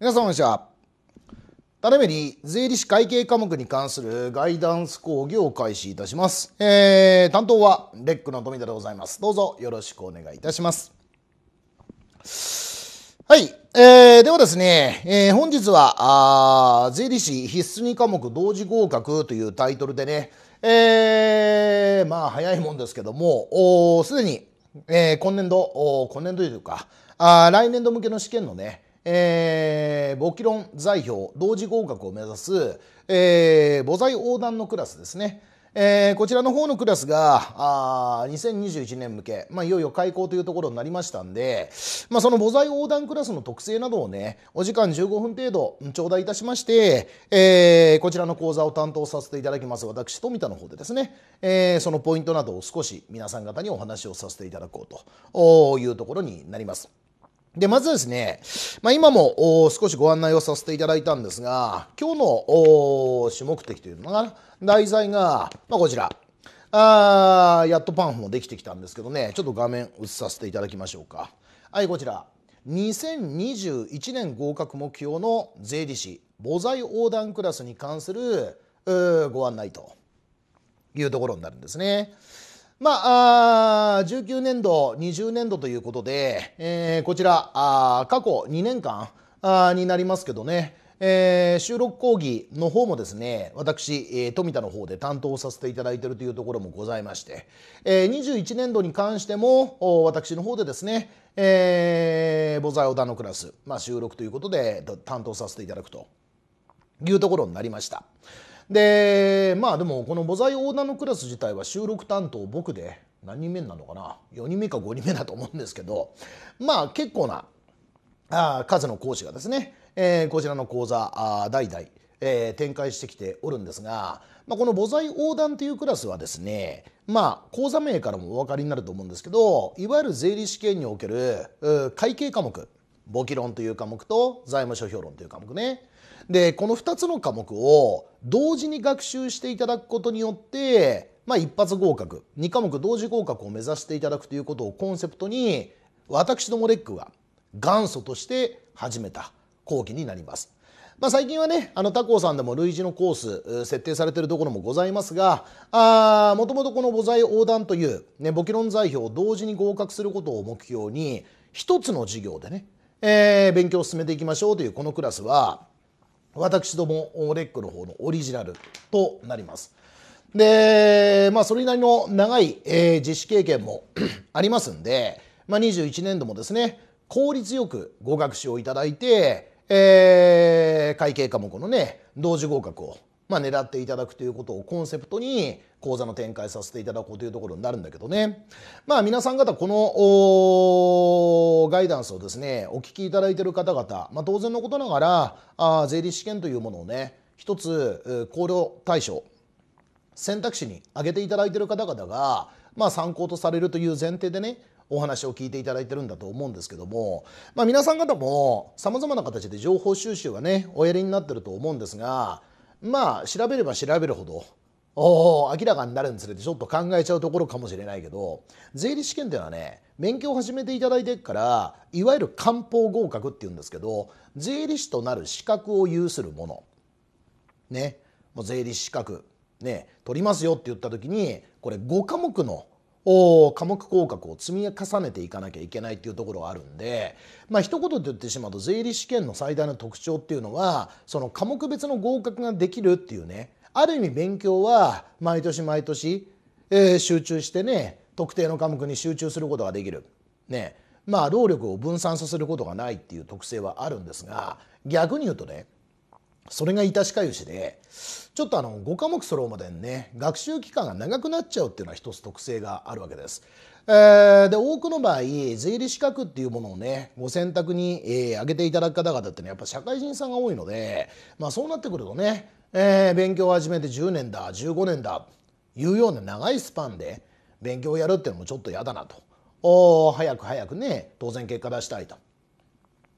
皆さんこんにちは。ただめに税理士会計科目に関するガイダンス講義を開始いたします。えー、担当はレックの富田でございます。どうぞよろしくお願いいたします。はい。えー、ではですね、えー、本日は、あ税理士必須2科目同時合格というタイトルでね、えー、まあ早いもんですけども、すでに、えー、今年度、今年度というか、あ来年度向けの試験のね、え簿記論在表同時合格を目指す、えー、母材横断のクラスですね、えー、こちらの方のクラスがあ2021年向け、まあ、いよいよ開校というところになりましたんで、まあ、その母材横断クラスの特性などをねお時間15分程度頂戴いたしまして、えー、こちらの講座を担当させていただきます私富田の方でですね、えー、そのポイントなどを少し皆さん方にお話をさせていただこうというところになります。で、まずですね、まあ、今も少しご案内をさせていただいたんですが、今日の主目的というのが、題材が、まあ、こちら。あやっとパンフもできてきたんですけどね、ちょっと画面映させていただきましょうか。はい、こちら。2021年合格目標の税理士、母材横断クラスに関するご案内というところになるんですね。まあ、19年度、20年度ということで、えー、こちら過去2年間になりますけどね、えー、収録講義の方もですね、私、富田の方で担当させていただいているというところもございまして、えー、21年度に関しても、私の方でですね、え母材小田のクラス、まあ、収録ということで担当させていただくというところになりました。でまあでもこの「母材オーナーのクラス」自体は収録担当僕で何人目なのかな4人目か5人目だと思うんですけどまあ結構なあ数の講師がですね、えー、こちらの講座あ代々、えー、展開してきておるんですが、まあ、この母材横断というクラスはですねまあ講座名からもお分かりになると思うんですけどいわゆる税理士試験における会計科目簿記論という科目と財務諸表論という科目ねでこの2つの科目を同時に学習していただくことによってまあ、一発合格2科目同時合格を目指していただくということをコンセプトに私どもレックが元祖として始めた講義になります。まあ、最近はねあの他校さんでも類似のコース設定されているところもございますがもともとこの母材横断という、ね、簿記論材表を同時に合格することを目標に一つの授業でね、えー、勉強を進めていきましょうというこのクラスは私どもレックの方のオリジナルとなります。で、まあ、それなりの長い、えー、実施経験も ありますんで、まあ、21年度もですね効率よく合格習をいただいて、えー、会計科目のね同時合格をまあ、狙っていただくということをコンセプトに講座の展開させていただこうというところになるんだけどね。まあ皆さん方このガイダンスをですね、お聞きいただいている方々、まあ、当然のことながら、あ税理士試験というものをね、一つ考慮対象、選択肢に挙げていただいている方々が、まあ参考とされるという前提でね、お話を聞いていただいてるんだと思うんですけども、まあ、皆さん方もさまざまな形で情報収集がねおやりになってると思うんですがまあ調べれば調べるほどお明らかになるにつれてちょっと考えちゃうところかもしれないけど税理士試験っていうのはね免許を始めていただいてからいわゆる官報合格っていうんですけど税理士となる資格を有するものねもう税理士資格ね取りますよって言った時にこれ5科目のお科目降格を積み重ねていかなきゃいけないっていうところがあるんでまあ一言で言ってしまうと税理試験の最大の特徴っていうのはその科目別の合格ができるっていうねある意味勉強は毎年毎年、えー、集中してね特定の科目に集中することができる。ねまあ、労力を分散させることがないっていう特性はあるんですが逆に言うとねそれがいたしかゆしで、ちょっとあの5科目揃うまでにね、学習期間が長くなっちゃうっていうのは一つ特性があるわけです。えー、で、多くの場合、税理資格っていうものをね、ご選択に、えー、挙げていただく方々ってね、やっぱ社会人さんが多いので、まあそうなってくるとね、えー、勉強を始めて10年だ、15年だ、いうような長いスパンで勉強をやるっていうのもちょっと嫌だなと。お早く早くね、当然結果出したいと。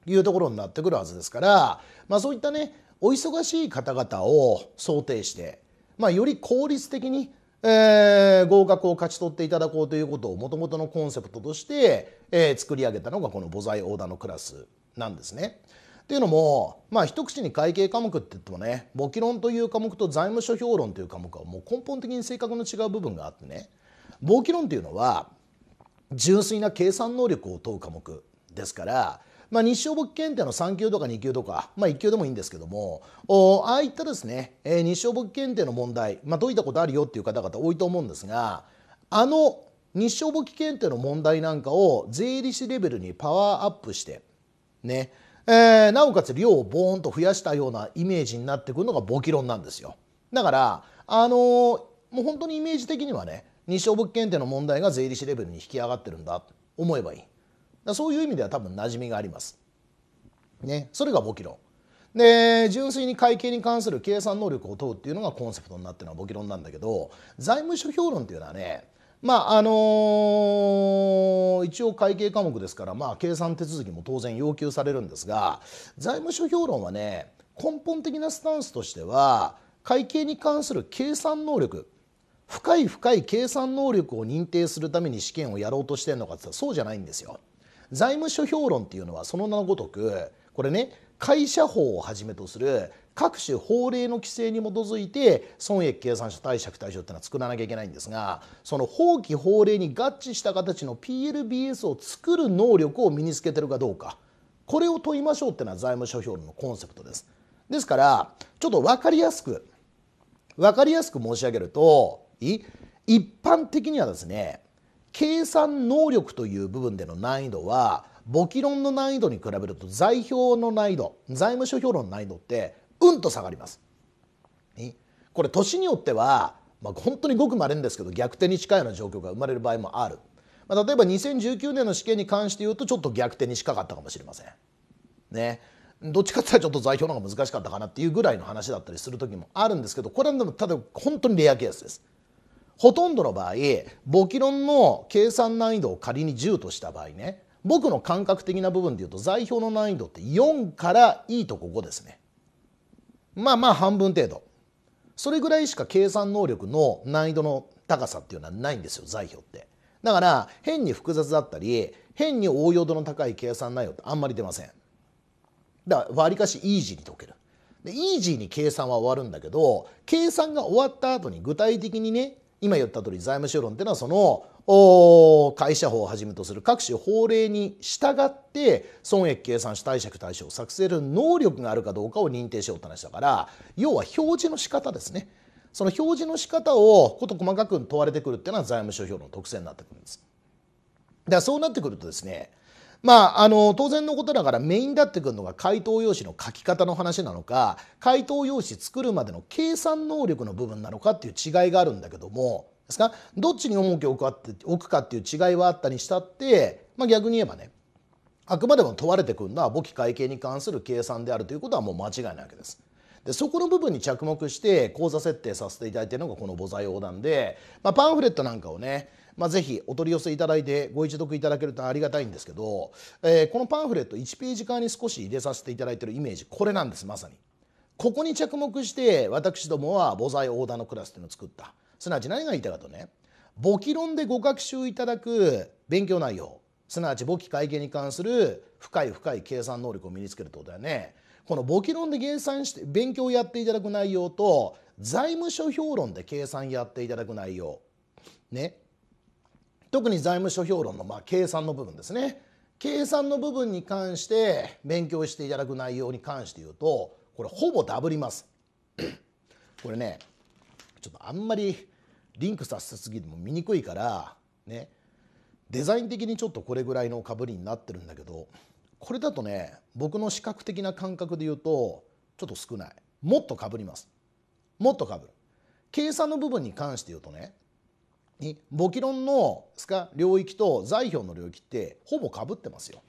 いうところになってくるはずですから、まあそういったね、お忙しい方々を想定して、まあ、より効率的に、えー、合格を勝ち取っていただこうということをもともとのコンセプトとして、えー、作り上げたのがこの母材オーダーのクラスなんですね。っていうのも、まあ、一口に会計科目って言ってもね簿記論という科目と財務諸表論という科目はもう根本的に性格の違う部分があってね簿記論というのは純粋な計算能力を問う科目ですからまあ、日照簿記検定の3級とか2級とか、まあ、1級でもいいんですけどもおああいったですね、えー、日照簿記検定の問題、まあ、解いたことあるよっていう方々多いと思うんですがあの日照簿記検定の問題なんかを税理士レベルにパワーアップしてねえー、なおかつ量をボーンと増やしたようなイメージになってくるのが簿記論なんですよだからあのー、もう本当にイメージ的にはね日照物件検定の問題が税理士レベルに引き上がってるんだと思えばいいだそういう意味では多分馴染みがあります。ね、それが簿記論。で純粋に会計に関する計算能力を問うっていうのがコンセプトになってるのは簿記論なんだけど財務諸表論っていうのはねまああのー、一応会計科目ですから、まあ、計算手続きも当然要求されるんですが財務諸表論はね根本的なスタンスとしては会計に関する計算能力深い深い計算能力を認定するために試験をやろうとしてるのかってそうじゃないんですよ。財務諸表論っていうのはその名のごとくこれね会社法をはじめとする各種法令の規制に基づいて損益計算書貸借対象っていうのは作らなきゃいけないんですがその法規法令に合致した形の PLBS を作る能力を身につけてるかどうかこれを問いましょうっていうのは財務諸表論のコンセプトです。ですからちょっと分かりやすく分かりやすく申し上げると一般的にはですね計算能力という部分での難易度は簿記論の難易度に比べると財票の難易度財務諸表論の難易度ってうんと下がります。これ年によっては、まあ、本当にごくまれんですけど逆転に近いような状況が生まれる場合もある、まあ、例えば2019年の試験に関して言うとちょっと逆転に近かったかもしれません。ね、どっちかっていうとちょっと財表の方が難しかったかなっていうぐらいの話だったりする時もあるんですけどこれはでもただ本当にレアケースです。ほとんどの場合簿記論の計算難易度を仮に10とした場合ね僕の感覚的な部分でいうと座標の難易度って4からいいとこ5ですねまあまあ半分程度それぐらいしか計算能力の難易度の高さっていうのはないんですよ座標ってだから変に複雑だったり変に応用度の高い計算内容ってあんまり出ませんだからわりかしイージーに解けるでイージーに計算は終わるんだけど計算が終わった後に具体的にね今言った通り財務諸論っていうのはその会社法をはじめとする各種法令に従って損益計算し貸借対象を作成する能力があるかどうかを認定しようって話だから要は表示の仕方ですねその表示の仕方をこと細かく問われてくるっていうのは財務諸表の特性になってくるんです。だからそうなってくるとですねまあ、あの当然のことながらメインになってくるのが回答用紙の書き方の話なのか回答用紙作るまでの計算能力の部分なのかっていう違いがあるんだけどもですかどっちに重きを置くかっていう違いはあったにしたって、まあ、逆に言えばねあくまでも問われてくるのは簿記会計に関する計算であるということはもう間違いないわけです。でそこの部分に着目して講座設定させていただいているのがこの母材横断で、まあ、パンフレットなんかをねまあ、ぜひお取り寄せいただいてご一読いただけるとありがたいんですけど、えー、このパンフレット1ページ側に少し入れさせていただいてるイメージこれなんですまさに。ここに着目して私どもは母材オーダーのクラスっていうのを作ったすなわち何が言いたいかとね簿記論でご学習いただく勉強内容すなわち簿記会計に関する深い深い計算能力を身につけるってことだよねこの簿記論で計算して勉強をやっていただく内容と財務諸表論で計算やっていただく内容ね特に財務諸表論のまあ計算の部分ですね計算の部分に関して勉強していただく内容に関して言うとこれほぼダブります これねちょっとあんまりリンクさせすぎても見にくいからねデザイン的にちょっとこれぐらいのかぶりになってるんだけどこれだとね僕の視覚的な感覚で言うとちょっと少ないもっとかぶりますもっとかぶる計算の部分に関して言うとね簿記論のすか領域と財表の領域ってほぼかぶってますよ。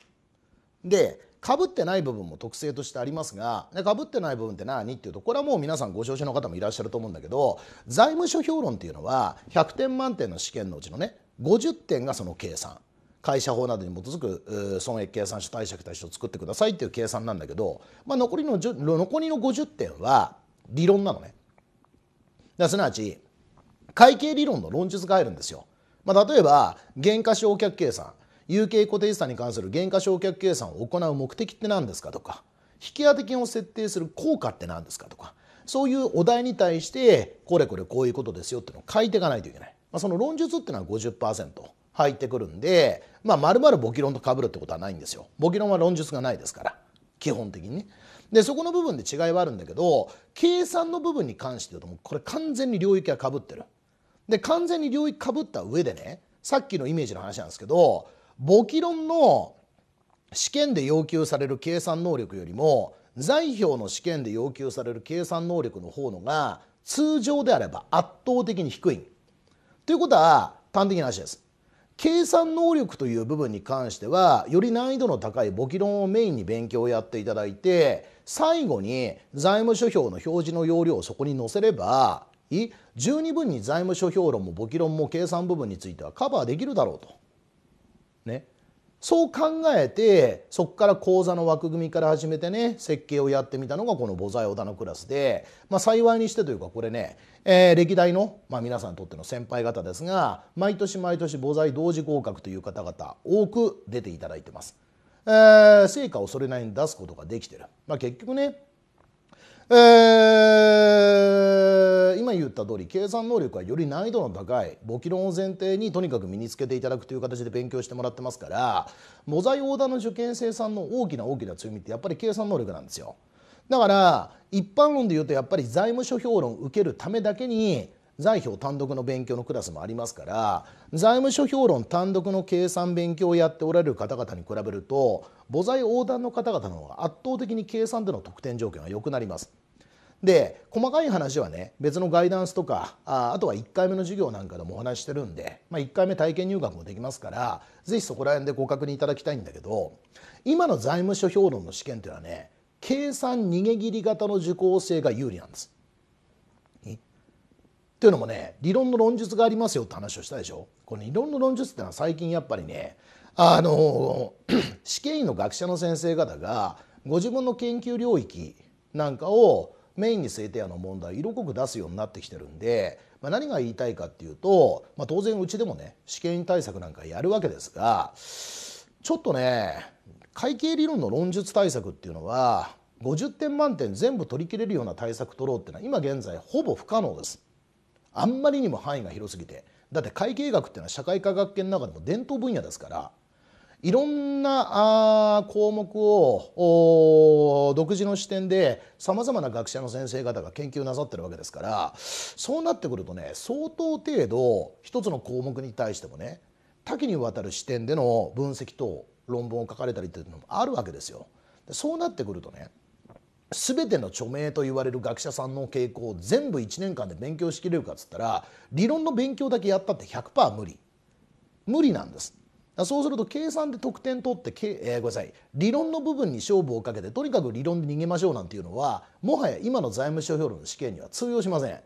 でかぶってない部分も特性としてありますがかぶってない部分って何っていうとこれはもう皆さんご承知の方もいらっしゃると思うんだけど財務諸評論っていうのは100点満点の試験のうちのね50点がその計算会社法などに基づく損益計算書貸借対象を作ってくださいっていう計算なんだけど、まあ、残りの残りの50点は理論なのね。すなわち会計理論の論述が入るんですよ。まあ、例えば減価償却計算有形固定資産に関する減価償却計算を行う目的って何ですかとか引当金を設定する効果って何ですかとかそういうお題に対してこれこれこういうことですよっていうのを書いていかないといけない、まあ、その論述っていうのは50%入ってくるんでまるまる簿記論とかぶるってことはないんですよ簿記論は論述がないですから基本的にねでそこの部分で違いはあるんだけど計算の部分に関して言うともうこれ完全に領域がかぶってるで完全に領域かぶった上でねさっきのイメージの話なんですけど簿記論の試験で要求される計算能力よりも財票の試験で要求される計算能力の方のが通常であれば圧倒的に低い。ということは端的な話です。計算能力という部分に関してはより難易度の高い簿記論をメインに勉強をやっていただいて最後に財務諸表の表示の要領をそこに載せればい十二分に財務諸表論も簿記論も計算部分についてはカバーできるだろうと。ね、そう考えてそこから講座の枠組みから始めてね設計をやってみたのがこの「母財織田」のクラスで、まあ、幸いにしてというかこれね、えー、歴代の、まあ、皆さんにとっての先輩方ですが毎年毎年母財同時合格という方々多く出ていただいてます。えー、成果をそれなりに出すことができてる。まあ、結局ねえー、今言った通り計算能力はより難易度の高い簿記論を前提にとにかく身につけていただくという形で勉強してもらってますからモザイオーダーの受験生さんの大きな大きな強みってやっぱり計算能力なんですよ。だから一般論で言うとやっぱり財務諸表論受けるためだけに財表単独の勉強のクラスもありますから財務諸評論単独の計算勉強をやっておられる方々に比べると母材横断の方々の方が圧倒的に計算での得点条件が良くなります。で細かい話はね別のガイダンスとかああとは1回目の授業なんかでもお話してるんで、まあ、1回目体験入学もできますから是非そこら辺でご確認いただきたいんだけど今の財務諸評論の試験っていうのはね計算逃げ切り型の受講生が有利なんです。というのもね理論の論述がありますよって話をしたでしょこの理論の論述ってのは最近やっぱりねあの試験医の学者の先生方がご自分の研究領域なんかをメインに据えてあの問題色濃く出すようになってきてるんで、まあ、何が言いたいかっていうと、まあ、当然うちでもね試験対策なんかやるわけですがちょっとね会計理論の論述対策っていうのは50点満点全部取り切れるような対策取ろうっていうのは今現在ほぼ不可能です。あんまりにも範囲が広すぎてだって会計学っていうのは社会科学研の中でも伝統分野ですからいろんな項目を独自の視点でさまざまな学者の先生方が研究なさってるわけですからそうなってくるとね相当程度一つの項目に対してもね多岐にわたる視点での分析と論文を書かれたりっていうのもあるわけですよ。そうなってくるとね全ての著名と言われる学者さんの傾向を全部1年間で勉強しきれるかっつったら理論の勉強だけやったって100%無理無理なんですそうすると計算で得点取って、えー、ごめんなさい理論の部分に勝負をかけてとにかく理論で逃げましょうなんていうのはもはや今の財務諸表論の試験には通用しません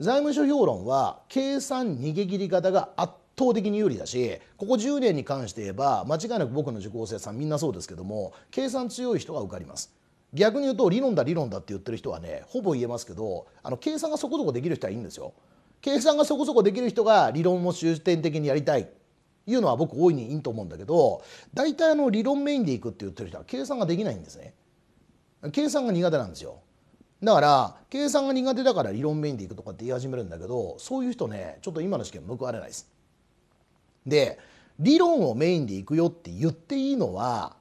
財務諸表論は計算逃げ切り方が圧倒的に有利だしここ10年に関して言えば間違いなく僕の受講生さんみんなそうですけども計算強い人が受かります逆に言うと理論だ理論だって言ってる人はねほぼ言えますけどあの計算がそこそこできる人はいいんですよ。計算がそこそこできる人が理論も終点的にやりたいいうのは僕大いにいいと思うんだけど大体あの理論メインでいくって言ってる人は計算ができないんですね。計算が苦手なんですよ。だから計算が苦手だから理論メインでいくとかって言い始めるんだけどそういう人ねちょっと今の試験報われないです。で理論をメインでいくよって言っていいのは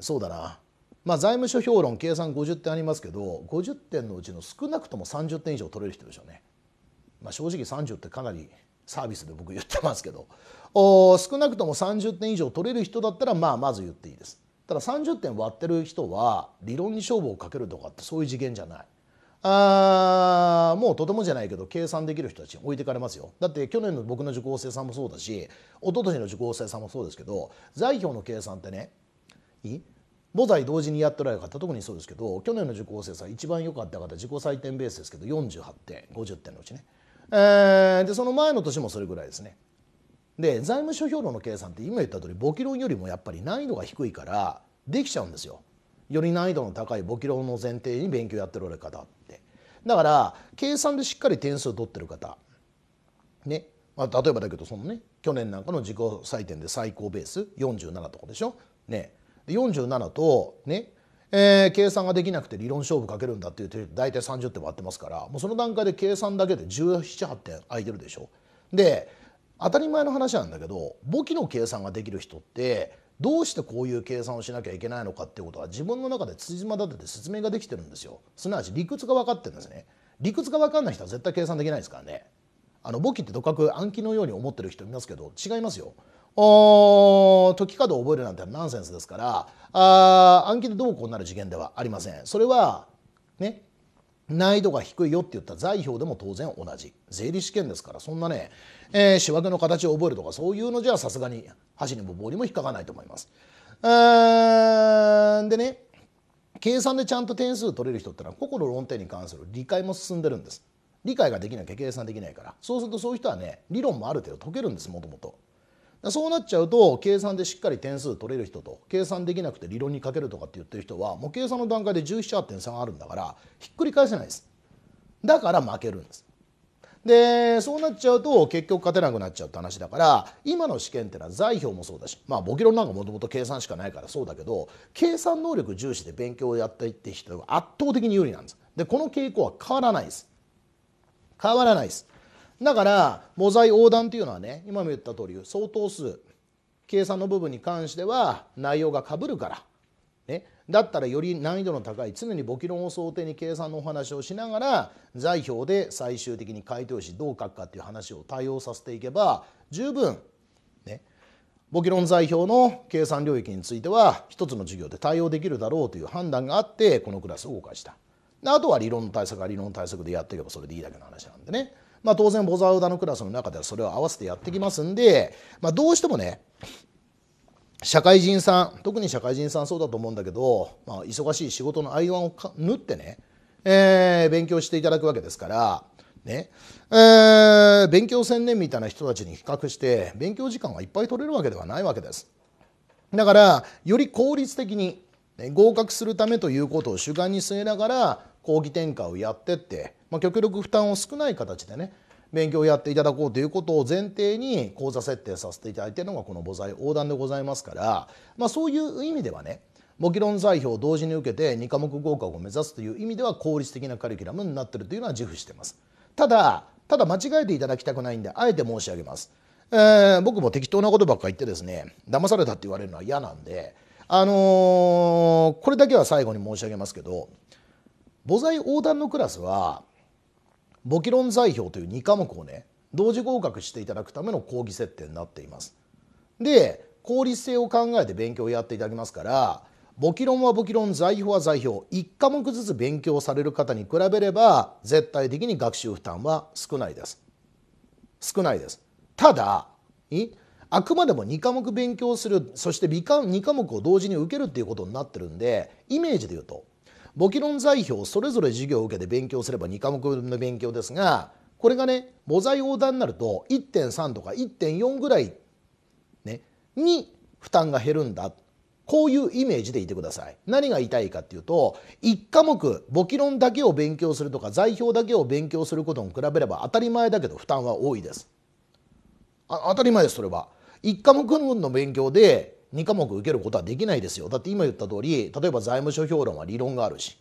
そうだなまあ、財務諸評論計算50点ありますけど50点のうちの少なくとも30点以上取れる人でしょうね。まあ、正直30ってかなりサービスで僕言ってますけどお少なくとも30点以上取れる人だったらまあまず言っていいです。ただ30点割ってる人は理論に勝負をかけるとかってそういう次元じゃない。あもうとてもじゃないけど計算できる人たち置いてかれますよだって去年の僕の受講生さんもそうだし一昨年の受講生さんもそうですけど財表の計算ってねいい母在同時にやっておられる方特にそうですけど去年の受講生さん一番良かった方自己採点ベースですけど48点50点のうちね、えー、でその前の年もそれぐらいですねで財務諸表論の計算って今言った通り簿記論よりもやっぱり難易度が低いからできちゃうんですよより難易度の高い簿記論の前提に勉強やっておられる方ってだから計算でしっかり点数を取ってる方ねまあ、例えばだけどそのね去年なんかの自己採点で最高ベース47とかでしょねで47とね、えー、計算ができなくて理論勝負かけるんだっていうと大体30点割ってますからもうその段階で計算だけで178点空いてるでしょ。で当たり前の話なんだけど簿記の計算ができる人ってどうしてこういう計算をしなきゃいけないのかっていうことは自分の中で辻褄立てて説明ができてるんですよすなわち理屈が分かってるんですね理屈が分かんない人は絶対計算できないですからねあの簿記ってとかく暗記のように思ってる人いますけど違いますよ解き方を覚えるなんてナンセンスですからあ暗記でどうこうなる次元ではありません。それはね難易度が低いよって言った財表でも当然同じ税理試験ですからそんなね、えー、仕分けの形を覚えるとかそういうのじゃさすがに箸にも棒にも引っかかないと思います。でね計算でちゃんと点数取れる人ってのは個々の論点に関する理解も進んでるんです理解ができなきゃ計算できないからそうするとそういう人はね理論もある程度解けるんですもともとそうなっちゃうと計算でしっかり点数取れる人と計算できなくて理論にかけるとかって言ってる人はもう計算の段階で178.3あるんだからひっくり返せないですだから負けるんですでそうなっちゃうと結局勝てなくなっちゃうって話だから今の試験ってのは財表もそうだしまあ簿記論なんかもともと計算しかないからそうだけど計算能力重視で勉強をやっていって人が圧倒的に有利なんですでこの傾向は変わらないです変わらないですだから模ザ横断っていうのはね今も言った通り相当数計算の部分に関しては内容がかぶるから、ね、だったらより難易度の高い常に簿記論を想定に計算のお話をしながら材表で最終的に回答しどう書くかっていう話を対応させていけば十分ね簿記論材表の計算領域については一つの授業で対応できるだろうという判断があってこのクラスを動かした。あとは理論の対策は理論の対策でやっていけばそれでいいだけの話なんでね。まあ、当然ボザウダのクラスの中ではそれを合わせてやってきますんで、まあ、どうしてもね社会人さん特に社会人さんそうだと思うんだけど、まあ、忙しい仕事の合間を縫ってね、えー、勉強していただくわけですから、ねえー、勉強専念みたいな人たちに比較して勉強時間はいっぱい取れるわけではないわけです。だからより効率的に、ね、合格するためということを主眼に据えながら講義転換をやってってまあ、極力負担を少ない形でね勉強をやっていただこうということを前提に講座設定させていただいているのがこの母材横断でございますから、まあ、そういう意味ではね模擬論材表を同時に受けて2科目合格を目指すという意味では効率的なカリキュラムになってるというのは自負してます。ただただ間違えていただきたくないんであえて申し上げます。えー、僕も適当なことばっか言ってですね騙されたって言われるのは嫌なんで、あのー、これだけは最後に申し上げますけど母材横断のクラスは簿記論財表という2科目をね同時合格していただくための講義設定になっています。で効率性を考えて勉強をやっていただきますから簿記論は簿記論財表は財表1科目ずつ勉強される方に比べれば絶対的に学習負担は少ないです少ないですただあくまでも2科目勉強するそして2科目を同時に受けるっていうことになってるんでイメージで言うと簿記論材表それぞれ授業を受けて勉強すれば2科目分の勉強ですがこれがね母材横断になると1.3とか1.4ぐらい、ね、に負担が減るんだこういうイメージでいてください。何が痛いかっていうと1科目簿記論だけを勉強するとか材表だけを勉強することに比べれば当たり前だけど負担は多いです。あ当たり前ですそれは。1科目の勉強で2科目受けることはできないですよだって今言った通り例えば財務諸評論は理論があるし、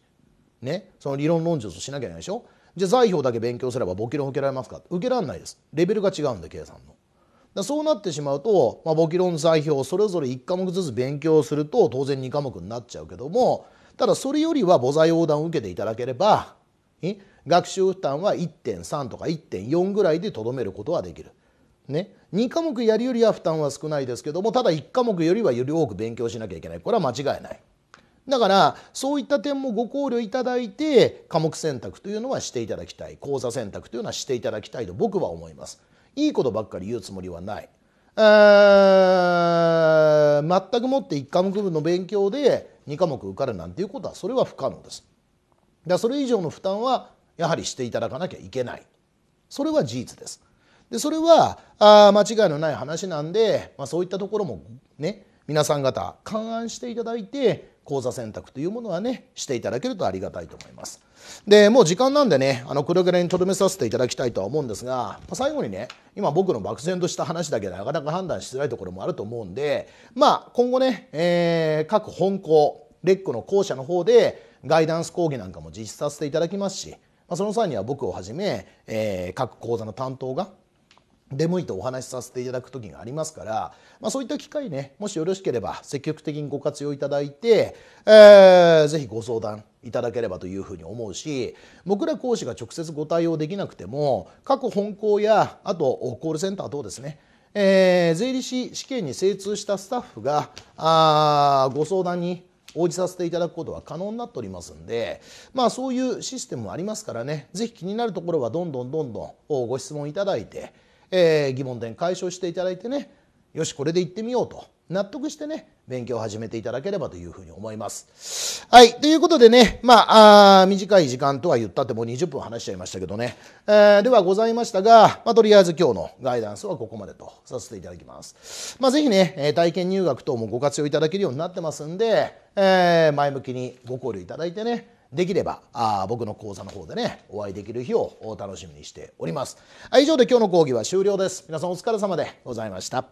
ね、その理論論述しなきゃいけないでしょじゃあ財表だけ勉強すれば簿記論受けられますか受けられないですレベルが違うんで計算の。だそうなってしまうと、まあ、簿記論財表それぞれ1科目ずつ勉強すると当然2科目になっちゃうけどもただそれよりは母材横断を受けていただければ学習負担は1.3とか1.4ぐらいでとどめることはできる。ね、2科目やるよりは負担は少ないですけどもただ1科目よりはより多く勉強しなきゃいけないこれは間違いない。だからそういった点もご考慮いただいて科目選択というのはしていただきたい講座選択というのはしていただきたいと僕は思います。いいことばっかり言うつもりはない。全くもって1科目分の勉強で2科目受かるなんていうことはそれは不可能です。だそれ以上の負担はやはりしていただかなきゃいけない。それは事実です。でそれはあ間違いのない話なんで、まあ、そういったところもね皆さん方勘案していただいて講座選択というものはねしていただけるとありがたいと思います。でもう時間なんでねあの黒毛ぐらにとどめさせていただきたいとは思うんですが、ま最後にね今僕の漠然とした話だけでなかなか判断しづらいところもあると思うんでまあ今後ね、えー、各本校レックの校舎の方でガイダンス講義なんかも実施させていただきますし、まあ、その際には僕をはじめ、えー、各講座の担当が出向いてお話しさせていただく時がありますから、まあ、そういった機会ねもしよろしければ積極的にご活用いただいて、えー、ぜひご相談いただければというふうに思うし僕ら講師が直接ご対応できなくても各本校やあとコールセンター等ですねえー、税理士試験に精通したスタッフがあご相談に応じさせていただくことは可能になっておりますんで、まあ、そういうシステムもありますからね是非気になるところはどんどんどんどんご質問いただいてえー、疑問点解消していただいてねよしこれで行ってみようと納得してね勉強を始めていただければというふうに思います。はい。ということでね、まあ、短い時間とは言ったってもう20分話しちゃいましたけどね、えー、ではございましたが、まあ、とりあえず今日のガイダンスはここまでとさせていただきます。まあ、ぜひね、体験入学等もご活用いただけるようになってますんで、えー、前向きにご考慮いただいてね、できればあ僕の講座の方でねお会いできる日をお楽しみにしております以上で今日の講義は終了です皆さんお疲れ様でございました